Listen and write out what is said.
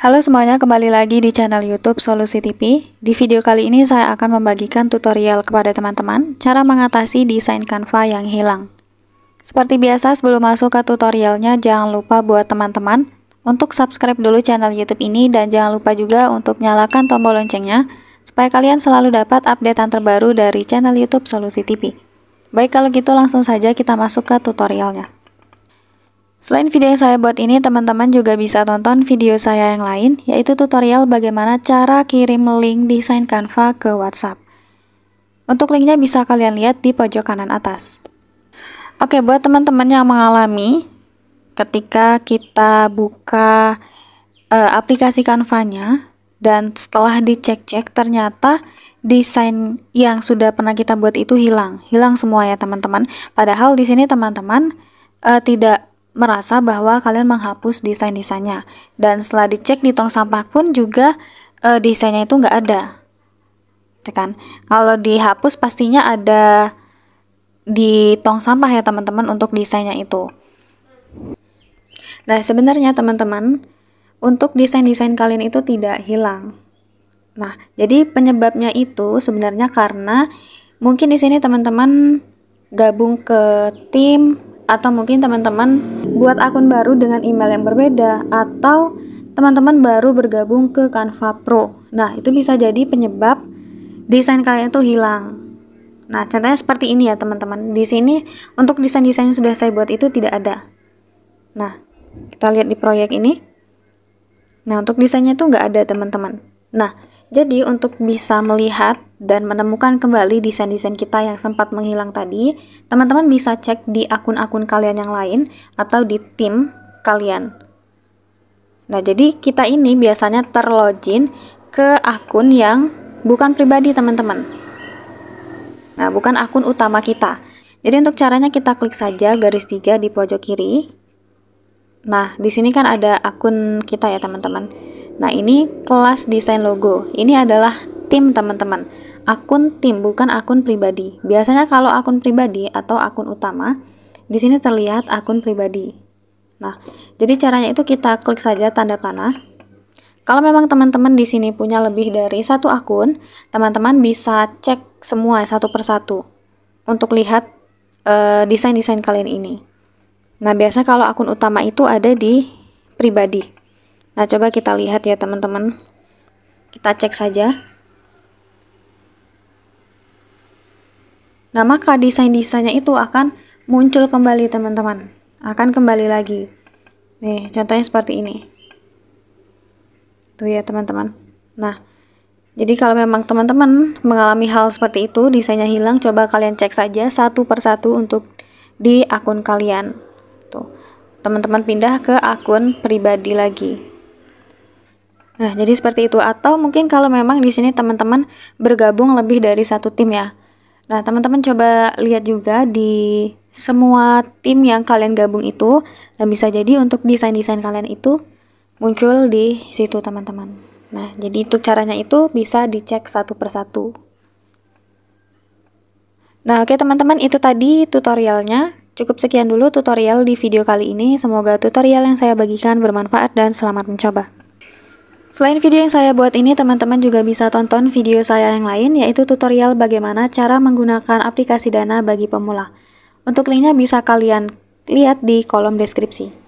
Halo semuanya, kembali lagi di channel YouTube Solusi TV. Di video kali ini saya akan membagikan tutorial kepada teman-teman cara mengatasi desain kanva yang hilang. Seperti biasa, sebelum masuk ke tutorialnya, jangan lupa buat teman-teman untuk subscribe dulu channel YouTube ini dan jangan lupa juga untuk nyalakan tombol loncengnya supaya kalian selalu dapat updatean terbaru dari channel YouTube Solusi TV. Baik, kalau gitu langsung saja kita masuk ke tutorialnya. Selain video yang saya buat ini, teman-teman juga bisa tonton video saya yang lain, yaitu tutorial bagaimana cara kirim link desain Canva ke WhatsApp. Untuk linknya bisa kalian lihat di pojok kanan atas. Oke, buat teman-teman yang mengalami ketika kita buka e, aplikasi Canva-nya dan setelah dicek-cek ternyata desain yang sudah pernah kita buat itu hilang, hilang semua ya teman-teman. Padahal di sini teman-teman e, tidak merasa bahwa kalian menghapus desain-desainnya dan setelah dicek di tong sampah pun juga e, desainnya itu nggak ada ya kan kalau dihapus pastinya ada di tong sampah ya teman-teman untuk desainnya itu nah sebenarnya teman-teman untuk desain-desain kalian itu tidak hilang nah jadi penyebabnya itu sebenarnya karena mungkin di sini teman-teman gabung ke tim atau mungkin teman-teman buat akun baru dengan email yang berbeda atau teman-teman baru bergabung ke Canva Pro. Nah, itu bisa jadi penyebab desain kalian itu hilang. Nah, contohnya seperti ini ya, teman-teman. Di sini untuk desain-desain yang sudah saya buat itu tidak ada. Nah, kita lihat di proyek ini. Nah, untuk desainnya itu nggak ada, teman-teman. Nah, jadi untuk bisa melihat dan menemukan kembali desain-desain kita yang sempat menghilang tadi, teman-teman bisa cek di akun-akun kalian yang lain atau di tim kalian. Nah, jadi kita ini biasanya terlogin ke akun yang bukan pribadi, teman-teman. Nah, bukan akun utama kita. Jadi untuk caranya kita klik saja garis tiga di pojok kiri. Nah, di sini kan ada akun kita ya, teman-teman. Nah, ini kelas desain logo. Ini adalah tim teman-teman. Akun tim bukan akun pribadi. Biasanya kalau akun pribadi atau akun utama, di sini terlihat akun pribadi. Nah, jadi caranya itu kita klik saja tanda panah. Kalau memang teman-teman di sini punya lebih dari satu akun, teman-teman bisa cek semua satu persatu untuk lihat eh, desain-desain uh, desain -desain kalian ini. Nah, biasanya kalau akun utama itu ada di pribadi. Nah, coba kita lihat ya teman-teman. Kita cek saja. Nah, maka desain-desainnya itu akan muncul kembali teman-teman. Akan kembali lagi. Nih, contohnya seperti ini. Tuh ya teman-teman. Nah, jadi kalau memang teman-teman mengalami hal seperti itu, desainnya hilang, coba kalian cek saja satu persatu untuk di akun kalian. Tuh, teman-teman pindah ke akun pribadi lagi. Nah, jadi seperti itu. Atau mungkin kalau memang di sini teman-teman bergabung lebih dari satu tim ya. Nah, teman-teman coba lihat juga di semua tim yang kalian gabung itu, dan bisa jadi untuk desain-desain kalian itu muncul di situ teman-teman. Nah, jadi itu caranya itu bisa dicek satu persatu. Nah, oke okay, teman-teman, itu tadi tutorialnya. Cukup sekian dulu tutorial di video kali ini. Semoga tutorial yang saya bagikan bermanfaat dan selamat mencoba. Selain video yang saya buat ini, teman-teman juga bisa tonton video saya yang lain, yaitu tutorial bagaimana cara menggunakan aplikasi Dana bagi pemula. Untuk linknya bisa kalian lihat di kolom deskripsi.